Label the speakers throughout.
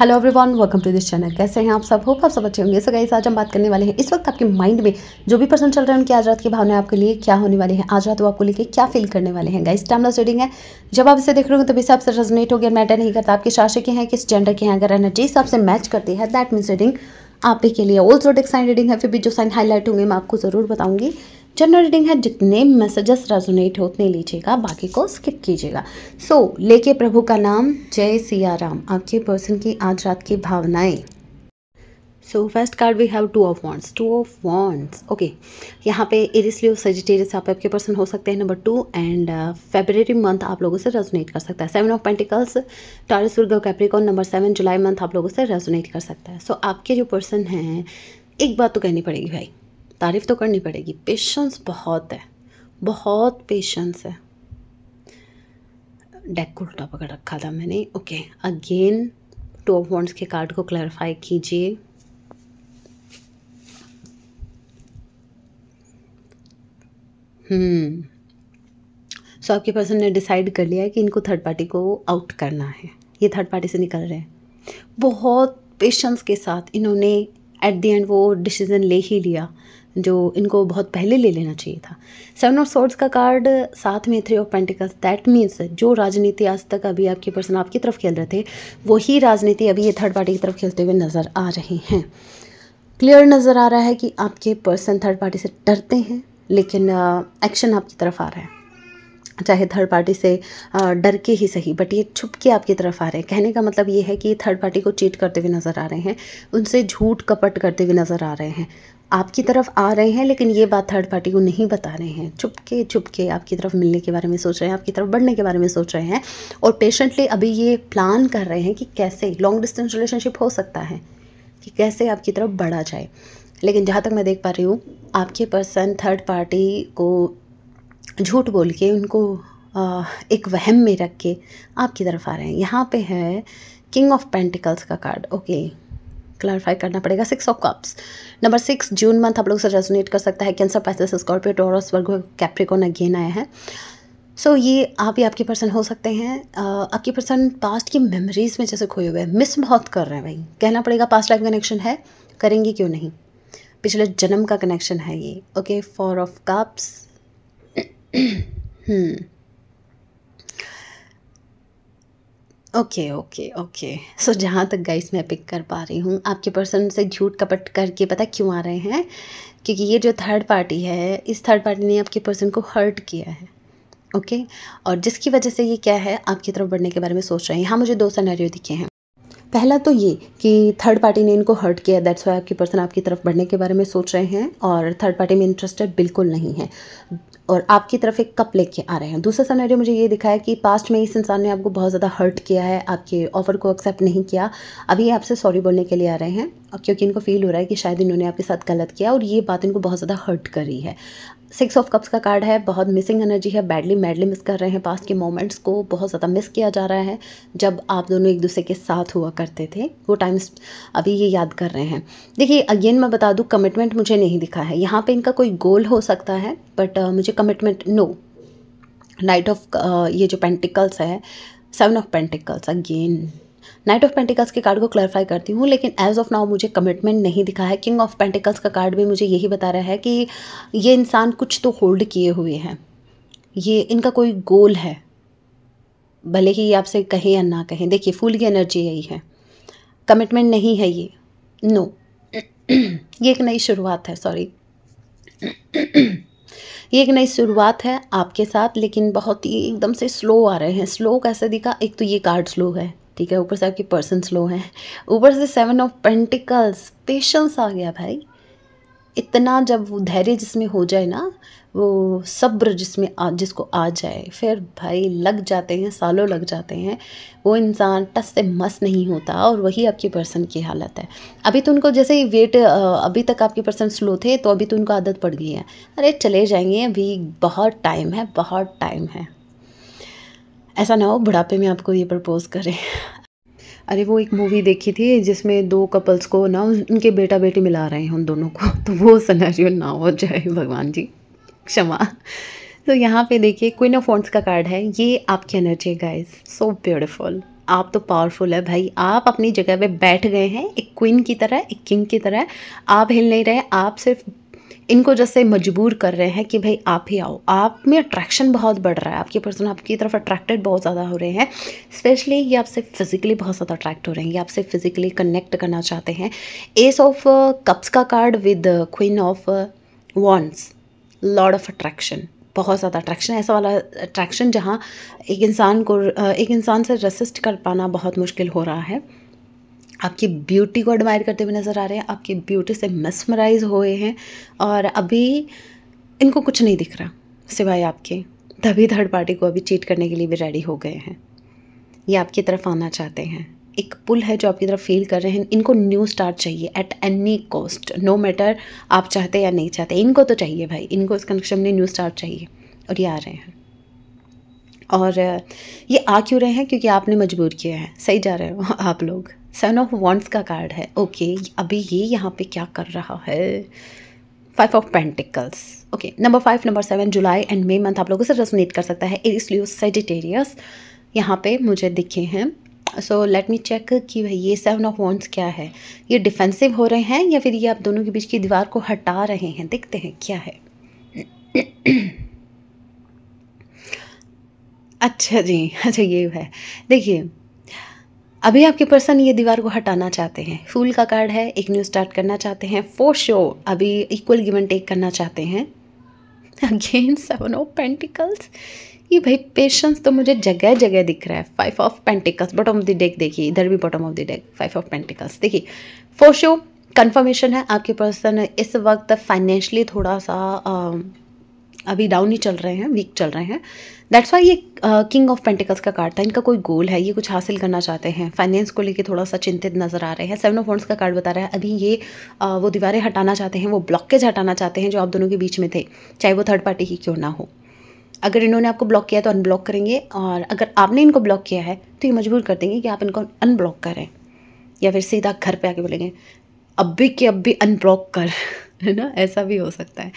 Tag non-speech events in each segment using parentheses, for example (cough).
Speaker 1: Hello everyone welcome to this channel कैसे हैं आप सब होप आप सब अच्छे होंगे सो गाइस आज हम बात करने वाले हैं इस वक्त आपके माइंड में जो भी पर्सन चल रहे हैं उनकी आज रात की भावना आपके लिए क्या होने वाली है आज रात वो आपको लेके क्या फील करने वाले हैं गाइस टाइमलेस रीडिंग है जब आप इसे देख रहे हो तो इस आपसे रेजोनेट हो गया मैटर नहीं करता आपके शासक के हैं किस जेंडर के हैं अगर एनर्जी आपसे मैच करती है दैट मीन्स रीडिंग आप ही के लिए ऑल्सो डिक साइन रीडिंग है फिर भी जो साइन हाईलाइट होंगे मैं आपको ज़रूर बताऊंगी जनरल रीडिंग है जितने मैसेजेस रेजोनेट हो उतने लीजिएगा बाकी को स्किप कीजिएगा सो so, लेके प्रभु का नाम जय सिया राम आपके पर्सन की आज रात की भावनाएं so first card we have two of wands two of wands okay यहाँ पे इरिस्लियो सजिटेरियस आप आपके पर्सन हो सकते हैं number two and February month आप लोगों से रेजोनेट कर सकता है seven of pentacles Taurus Virgo Capricorn number seven जुलाई मंथ आप लोगों से रेजोनेट कर सकता है सो so, आपके जो पर्सन हैं एक बात तो कहनी पड़ेगी भाई तारीफ़ तो करनी पड़ेगी पेशेंस बहुत है बहुत पेशेंस है डेक को उल्टा पकड़ रखा था मैंने okay again two of wands के कार्ड को क्लैरिफाई कीजिए हम्म hmm. सो आपके पर्सन ने डिसाइड कर लिया है कि इनको थर्ड पार्टी को आउट करना है ये थर्ड पार्टी से निकल रहे हैं बहुत पेशेंस के साथ इन्होंने एट दी एंड वो डिसीज़न ले ही लिया जो इनको बहुत पहले ले लेना चाहिए था सेवन ऑफ सोर्ड्स का कार्ड साथ में three of pentacles that means जो राजनीति आज तक अभी आपके पर्सन आपकी तरफ खेल रहे थे वही राजनीति अभी ये थर्ड पार्टी की तरफ खेलते हुए नज़र आ रहे हैं क्लियर नज़र आ रहा है कि आपके पर्सन थर्ड पार्टी से डरते हैं लेकिन एक्शन uh, आपकी तरफ आ रहा है चाहे थर्ड पार्टी से uh, डर के ही सही बट ये छुप के आपकी तरफ आ रहे हैं कहने का मतलब ये है कि थर्ड पार्टी को चीट करते हुए नज़र आ रहे हैं उनसे झूठ कपट करते हुए नज़र आ रहे हैं आपकी तरफ आ रहे हैं लेकिन ये बात थर्ड पार्टी को नहीं बता रहे हैं चुपके चुपके आपकी तरफ मिलने के बारे में सोच रहे हैं आपकी तरफ बढ़ने के बारे में सोच रहे हैं और पेशेंटली अभी ये प्लान कर रहे हैं कि कैसे लॉन्ग डिस्टेंस रिलेशनशिप हो सकता है कि कैसे आपकी तरफ बढ़ा जाए लेकिन जहाँ तक मैं देख पा रही हूँ आपके पर्सन थर्ड पार्टी को झूठ बोल के उनको एक वहम में रख के आपकी तरफ आ रहे हैं यहाँ पे है किंग ऑफ पेंटिकल्स का कार्ड ओके क्लैरिफाई करना पड़ेगा six of cups number six जून मंथ आप लोग से रेजोनेट कर सकता है Cancer Pisces Scorpio Taurus Virgo Capricorn again आया है सो so, ये आप ही आपके पर्सन हो सकते हैं आपके पर्सन पास्ट की मेमोरीज में जैसे खोए हुए हैं मिस बहुत कर रहे हैं भाई कहना पड़ेगा पास्ट लाइफ कनेक्शन है करेंगे क्यों नहीं पिछले जन्म का कनेक्शन है ये okay four of cups hmm okay okay okay so जहाँ तक गाइस मैं पिक कर पा रही हूँ आपके पर्सन से झूठ कपट करके पता क्यों आ रहे हैं क्योंकि ये जो थर्ड पार्टी है इस थर्ड पार्टी ने आपके पर्सन को हर्ट किया है ओके okay? और जिसकी वजह से ये क्या है आपकी तरफ बढ़ने के बारे में सोच रहे हैं हाँ मुझे दो सनारियो दिखे हैं पहला तो ये कि थर्ड पार्टी ने इनको हर्ट किया दैट्स वाई आपकी पर्सन आपकी तरफ बढ़ने के बारे में सोच रहे हैं और थर्ड पार्टी में इंटरेस्टेड बिल्कुल नहीं है और आपकी तरफ एक कप लेके आ रहे हैं दूसरा सनेरियो मुझे ये दिखाया कि पास्ट में इस इंसान ने आपको बहुत ज़्यादा हर्ट किया है आपके ऑफ़र को एक्सेप्ट नहीं किया अभी आपसे सॉरी बोलने के लिए आ रहे हैं क्योंकि इनको फील हो रहा है कि शायद इन्होंने आपके साथ गलत किया और ये बात इनको बहुत ज़्यादा हर्ट कर रही है सिक्स ऑफ कप्स का कार्ड है बहुत मिसिंग एनर्जी है बैडली मैडली मिस कर रहे हैं पास्ट के मोमेंट्स को बहुत ज़्यादा मिस किया जा रहा है जब आप दोनों एक दूसरे के साथ हुआ करते थे वो टाइम्स अभी ये याद कर रहे हैं देखिए अगेन मैं बता दूँ कमिटमेंट मुझे नहीं दिखा है यहाँ पर इनका कोई गोल हो सकता है बट uh, मुझे कमिटमेंट नो नाइट ऑफ ये जो पेंटिकल्स है seven of pentacles again knight of pentacles के कार्ड को क्लैरिफाई करती हूँ लेकिन एज ऑफ नाउ मुझे कमिटमेंट नहीं दिखा है किंग ऑफ पेंटिकल्स का कार्ड भी मुझे यही बता रहा है कि ये इंसान कुछ तो होल्ड किए हुए हैं ये इनका कोई गोल है भले ही आपसे कहें या ना कहें देखिए फूल की एनर्जी यही है कमिटमेंट नहीं है ये नो no. (clears throat) ये एक नई शुरुआत है सॉरी (clears throat) ये एक नई शुरुआत है आपके साथ लेकिन बहुत ही एकदम से स्लो आ रहे हैं स्लो कैसे दिखा एक तो ये कार्ड स्लो है ठीक है ऊपर से आपकी पर्सन स्लो है ऊपर से सेवन ऑफ पेंटिकल्स पेशेंस आ गया भाई इतना जब वो धैर्य जिसमें हो जाए ना वो सब्र जिसमें आ जिसको आ जाए फिर भाई लग जाते हैं सालों लग जाते हैं वो इंसान टस से मस नहीं होता और वही आपकी पर्सन की हालत है अभी तो उनको जैसे वेट अभी तक आपके पर्सन स्लो थे तो अभी तो उनको आदत पड़ गई है अरे चले जाएंगे अभी बहुत टाइम है बहुत टाइम है ऐसा ना हो बुढ़ापे में आपको ये प्रपोज़ करें अरे वो एक मूवी देखी थी जिसमें दो कपल्स को ना उनके बेटा बेटी मिला रहे हैं उन दोनों को तो वो सनारियो ना हो जाए भगवान जी क्षमा तो यहाँ पे देखिए क्वीन ऑफ वॉन्ट्स का कार्ड है ये आपकी एनर्जी है गाइज सो ब्यूटिफुल आप तो पावरफुल है भाई आप अपनी जगह पे बैठ गए हैं एक क्वीन की तरह एक किंग की तरह आप हिल नहीं रहे आप सिर्फ इनको जैसे मजबूर कर रहे हैं कि भाई आप ही आओ आप में अट्रैक्शन बहुत बढ़ रहा है आपके पर्सन आपकी तरफ अट्रैक्टेड बहुत ज़्यादा हो रहे हैं स्पेशली ये आपसे फिजिकली बहुत ज़्यादा अट्रैक्ट हो रहे हैं ये आपसे फिजिकली कनेक्ट करना चाहते हैं एस ऑफ कप्स का card with queen of wands lord of attraction बहुत ज़्यादा अट्रैक्शन ऐसा वाला अट्रैक्शन जहाँ एक इंसान को uh, एक इंसान से रेसिस्ट कर पाना बहुत मुश्किल हो रहा है आपकी ब्यूटी को एडमायर करते हुए नज़र आ रहे हैं आपकी ब्यूटी से मेस्मराइज हुए हैं और अभी इनको कुछ नहीं दिख रहा सिवाय आपके तभी थर्ड पार्टी को अभी चीट करने के लिए भी रेडी हो गए हैं ये आपकी तरफ आना चाहते हैं एक पुल है जो आपकी तरफ फील कर रहे हैं इनको न्यू स्टार्ट चाहिए at any cost no matter आप चाहते या नहीं चाहते इनको तो चाहिए भाई इनको इस कनेक्शन में न्यू स्टार्ट चाहिए और ये आ रहे हैं और ये आ क्यों रहे हैं क्योंकि आपने मजबूर किया है सही जा रहे हो आप लोग सेवन ऑफ वॉन्ट्स का कार्ड है ओके okay, अभी ये यहाँ पे क्या कर रहा है five of pentacles okay number five number seven जुलाई एंड मे मंथ आप लोगों से रेजोनेट कर सकता है इसलिए सेजिटेरियस यहाँ पे मुझे दिखे हैं सो लेट मी चेक कि भाई ये सेवन ऑफ वॉन्ट्स क्या है ये डिफेंसिव हो रहे हैं या फिर ये आप दोनों के बीच की दीवार को हटा रहे हैं देखते हैं क्या है (clears throat) अच्छा जी (laughs) अच्छा ये है देखिए अभी आपके पर्सन ये दीवार को हटाना चाहते हैं फूल का कार्ड है एक न्यू स्टार्ट करना चाहते हैं फोर शो अभी इक्वल गिवन टेक करना चाहते हैं अगेन सेवन ऑफ पेंटिकल्स ये भाई पेशेंस तो मुझे जगह जगह दिख रहा है five of pentacles bottom of the deck देखिए इधर भी bottom of the deck five of pentacles देखिए फोर शो कन्फर्मेशन है आपके पर्सन इस वक्त फाइनेंशली थोड़ा सा अभी डाउन ही चल रहे हैं वीक चल रहे हैं दैट्स वाई ये किंग ऑफ पेंटिकल्स का कार्ड था इनका कोई गोल है ये कुछ हासिल करना चाहते हैं फाइनेंस को लेके थोड़ा सा चिंतित नजर आ रहे हैं सेवन ऑफ फंड्स का कार्ड बता रहा है अभी ये आ, uh, वो दीवारें हटाना चाहते हैं वो ब्लॉकेज हटाना चाहते हैं जो आप दोनों के बीच में थे चाहे वो थर्ड पार्टी ही क्यों ना हो अगर इन्होंने आपको ब्लॉक किया तो अनब्लॉक करेंगे और अगर आपने इनको ब्लॉक किया है तो ये मजबूर कर देंगे कि आप इनको अनब्लॉक करें या फिर सीधा घर पर आके बोलेंगे अब भी के अब भी अनब्लॉक कर है ना ऐसा भी हो सकता है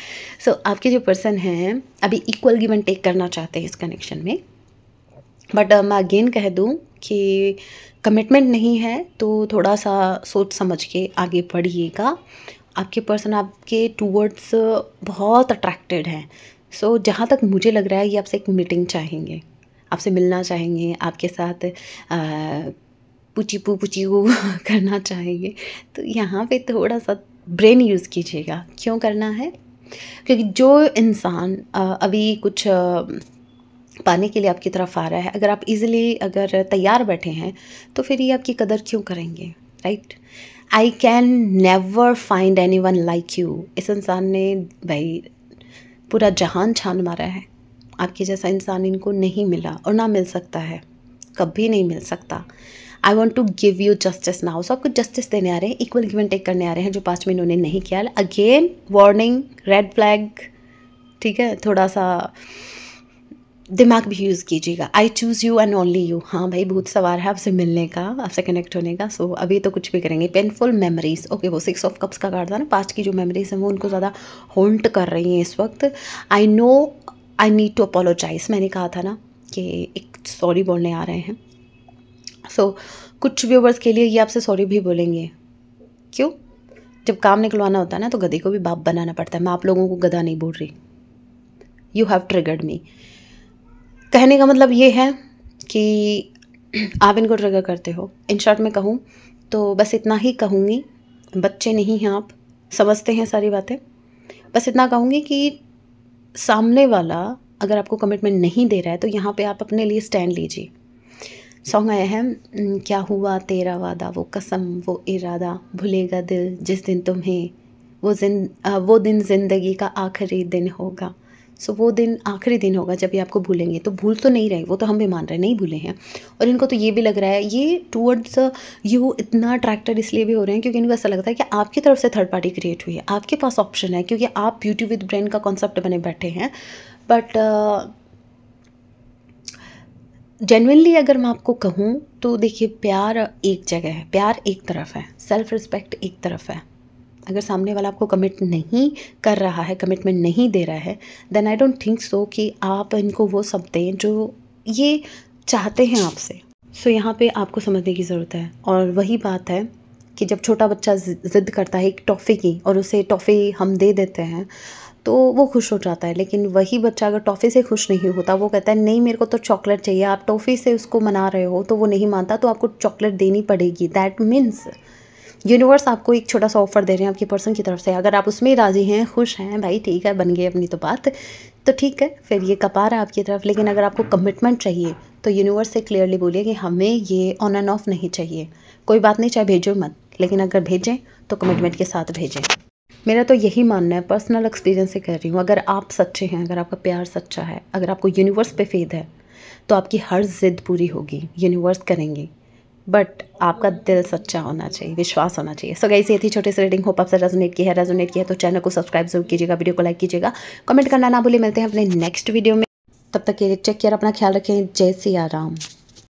Speaker 1: सो so, आपके जो पर्सन हैं अभी इक्वल गिवन टेक करना चाहते हैं इस कनेक्शन में बट uh, मैं अगेन कह दूँ कि कमिटमेंट नहीं है तो थोड़ा सा सोच समझ के आगे बढ़िएगा आपके पर्सन आपके टूवर्ड्स बहुत अट्रैक्टेड हैं सो so, जहाँ तक मुझे लग रहा है ये आपसे एक मीटिंग चाहेंगे आपसे मिलना चाहेंगे आपके साथ पुचीपू पुची (laughs) करना चाहेंगे तो यहाँ पे थोड़ा सा ब्रेन यूज़ कीजिएगा क्यों करना है क्योंकि जो इंसान अभी कुछ पाने के लिए आपकी तरफ आ रहा है अगर आप इजीली अगर तैयार बैठे हैं तो फिर ये आपकी कदर क्यों करेंगे right I can never find anyone like you इस इंसान ने भाई पूरा जहान छान मारा है आपके जैसा इंसान इनको नहीं मिला और ना मिल सकता है कभी नहीं मिल सकता I want to give you justice now so आपको जस्टिस देने आ रहे हैं इक्वल गिवन टेक करने आ रहे हैं जो पाँच में इन्होंने नहीं किया अगेन वार्निंग रेड फ्लैग ठीक है थोड़ा सा दिमाग भी यूज़ कीजिएगा I choose you and only you हाँ भाई भूत सवार है आपसे मिलने का आपसे कनेक्ट होने का सो so, अभी तो कुछ भी करेंगे पेनफुल मेमरीज ओके वो सिक्स ऑफ कप्स का कार्ड था ना पास्ट की जो मेमरीज हैं वो उनको ज़्यादा होल्ट कर रही हैं इस वक्त I know I need to apologise मैंने कहा था ना कि एक सॉरी बोलने आ रहे हैं सो कुछ व्यूवर्स के लिए ये आपसे सॉरी भी बोलेंगे क्यों जब काम निकलवाना होता है ना तो गधे को भी बाप बनाना पड़ता है मैं आप लोगों को गधा नहीं बोल रही यू हैव ट्रिगर्ड मी कहने का मतलब ये है कि (clears throat) आप इनको ट्रिगर करते हो इन शॉर्ट में कहूँ तो बस इतना ही कहूँगी बच्चे नहीं हैं आप समझते हैं सारी बातें बस इतना कहूँगी कि सामने वाला अगर आपको कमिटमेंट नहीं दे रहा है तो यहाँ पे आप अपने लिए स्टैंड लीजिए सॉन्ग आया है क्या हुआ तेरा वादा वो कसम वो इरादा भूलेगा दिल जिस दिन तुम्हें वो जिन वो दिन ज़िंदगी का आखिरी दिन होगा सो so, वो दिन आखिरी दिन होगा जब ये आपको भूलेंगे तो भूल तो नहीं रहे वो तो हम भी मान रहे हैं नहीं भूले हैं और इनको तो ये भी लग रहा है ये टूवर्ड्स यू इतना अट्रैक्टेड इसलिए भी हो रहे हैं क्योंकि इनको ऐसा लगता है कि आपकी तरफ से थर्ड पार्टी क्रिएट हुई है आपके पास ऑप्शन है क्योंकि आप ब्यूटी विद ब्रेन का कॉन्सेप्ट बने बैठे हैं बट जेनविनली अगर मैं आपको कहूँ तो देखिए प्यार एक जगह है प्यार एक तरफ है सेल्फ रिस्पेक्ट एक तरफ है अगर सामने वाला आपको कमिट नहीं कर रहा है कमिटमेंट नहीं दे रहा है then I don't think so कि आप इनको वो सब दें जो ये चाहते हैं आपसे सो so, यहाँ पे आपको समझने की ज़रूरत है और वही बात है कि जब छोटा बच्चा ज़िद करता है एक टॉफ़ी की और उसे टॉफ़ी हम दे देते हैं तो वो खुश हो जाता है लेकिन वही बच्चा अगर टॉफ़ी से खुश नहीं होता वो कहता है नहीं मेरे को तो चॉकलेट चाहिए आप टॉफ़ी से उसको मना रहे हो तो वो नहीं मानता तो आपको चॉकलेट देनी पड़ेगी दैट मीन्स यूनिवर्स आपको एक छोटा सा ऑफ़र दे रहे हैं आपके पर्सन की तरफ से अगर आप उसमें राज़ी हैं खुश हैं भाई ठीक है बन गए अपनी तो बात तो ठीक है फिर ये कपार है आपकी तरफ लेकिन अगर आपको कमिटमेंट चाहिए तो यूनिवर्स से क्लियरली बोलिए कि हमें ये ऑन एंड ऑफ नहीं चाहिए कोई बात नहीं चाहे भेजो मत लेकिन अगर भेजें तो कमिटमेंट के साथ भेजें मेरा तो यही मानना है पर्सनल एक्सपीरियंस से कह रही हूँ अगर आप सच्चे हैं अगर आपका प्यार सच्चा है अगर आपको यूनिवर्स पे फेद है तो आपकी हर जिद पूरी होगी यूनिवर्स करेंगी बट आपका दिल सच्चा होना चाहिए विश्वास होना चाहिए सो गई से थी छोटे से रीडिंग होप आपसे रेजोनेट की है रेजोनेट किया तो चैनल को सब्सक्राइब जरूर कीजिएगा वीडियो को लाइक कीजिएगा कमेंट करना ना भूलिए मिलते हैं अपने नेक्स्ट वीडियो में तब तक के लिए चेक किया अपना ख्याल रखें जय सिया राम